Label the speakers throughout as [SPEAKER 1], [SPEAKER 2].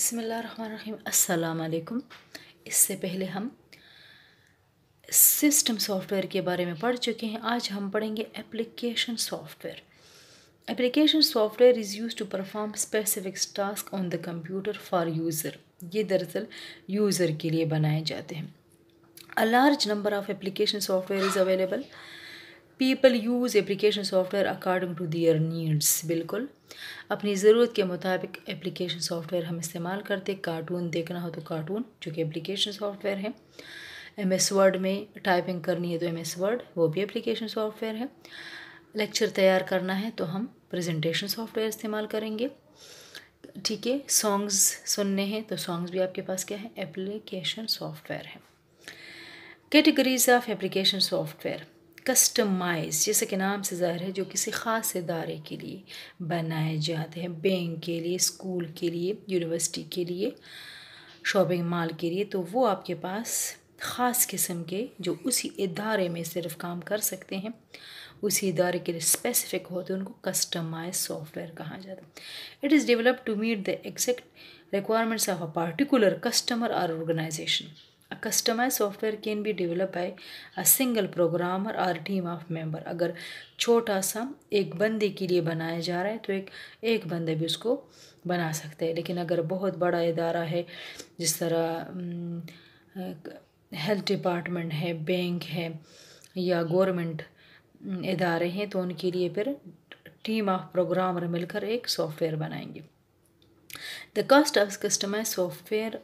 [SPEAKER 1] बसमिल अलैक्म इससे पहले हम सिस्टम सॉफ्टवेयर के बारे में पढ़ चुके हैं आज हम पढ़ेंगे application software application software is use to perform specific task on the computer for user ये दरअसल यूज़र के लिए बनाए जाते हैं a large number of application software is available people use application software according to their needs बिल्कुल अपनी ज़रूरत के मुताबिक एप्लीकेशन सॉफ्टवेयर हम इस्तेमाल करते कार्टून देखना हो तो कार्टून जो कि एप्लीकेशन सॉफ्टवेयर है एम एस वर्ड में टाइपिंग करनी है तो एम एस वर्ड वो भी एप्लीकेशन सॉफ्टवेयर है लेक्चर तैयार करना है तो हम प्रेजेंटेशन सॉफ्टवेयर इस्तेमाल करेंगे ठीक है सॉन्ग्स सुनने हैं तो सॉन्ग्स भी आपके पास क्या है एप्लीकेशन सॉफ्टवेयर है categories of application software customize जैसे कि नाम से ज़ाहिर है जो किसी ख़ास इदारे के लिए बनाए जाते हैं बैंक के लिए स्कूल के लिए यूनिवर्सिटी के लिए शॉपिंग मॉल के लिए तो वो आपके पास ख़ास किस्म के जो उसी इदारे में सिर्फ काम कर सकते हैं उसी इदारे के लिए स्पेसिफिक होते हैं उनको कस्टमाइज सॉफ्टवेयर कहा जाता है it is developed to meet the exact requirements of a particular customer और organisation A customized software can be developed by a single programmer or team of member. अगर छोटा सा एक बंदे के लिए बनाया जा रहा है तो एक एक बंदे भी उसको बना सकते हैं लेकिन अगर बहुत बड़ा इदारा है जिस तरह हेल्थ डिपार्टमेंट है बैंक है या गवर्नमेंट इदारे हैं तो उनके लिए फिर टीम ऑफ प्रोग्रामर मिलकर एक सॉफ्टवेयर बनाएंगे the cost of customize software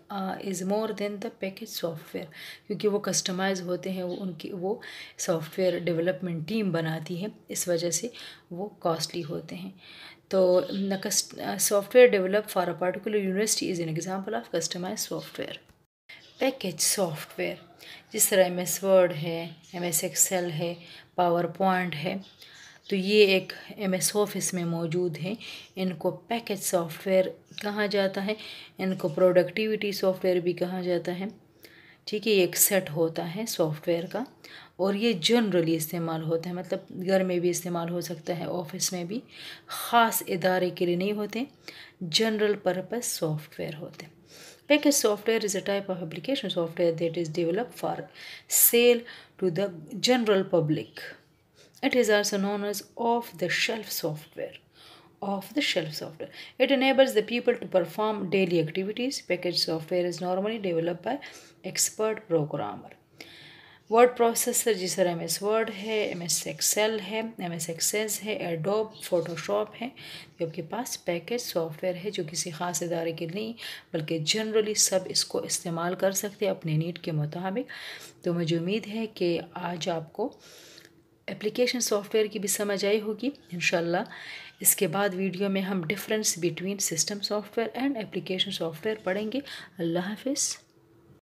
[SPEAKER 1] is more than the package software क्योंकि वो कस्टमाइज होते हैं वो उनकी वो सॉफ्टवेयर डेवलपमेंट टीम बनाती है इस वजह से वो कॉस्टली होते हैं तो software develop for a particular university is an example of customize software package software जिस तरह एम एस वर्ड है एम एस एक्सेल है पावर पॉइंट है तो ये एक एम एस ऑफिस में मौजूद है इनको पैकेज सॉफ्टवेयर कहा जाता है इनको प्रोडक्टिविटी सॉफ्टवेयर भी कहा जाता है ठीक है एक सेट होता है सॉफ्टवेयर का और ये जनरली इस्तेमाल होता है मतलब घर में भी इस्तेमाल हो सकता है ऑफिस में भी ख़ास इदारे के लिए नहीं होते जनरल पर्पज़ सॉफ्टवेयर होते हैं package software is a type of application software that is develop for sale to the general public It is also known as off the shelf software. Off the shelf software. It enables the people to perform daily activities. package software is normally developed by expert programmer. Word processor जी sir M S Word है M S Excel है M S Access है Adobe Photoshop है जो आपके पास package software है जो किसी ख़ास इदारे के नहीं बल्कि जनरली सब इसको इस्तेमाल कर सकते हैं अपने नीड के मुताबिक तो मुझे उम्मीद है कि आज आपको एप्लीकेशन सॉफ्टवेयर की भी समझ आई होगी इन इसके बाद वीडियो में हम difference between system software and application software पढ़ेंगे अल्लाह हाफिज़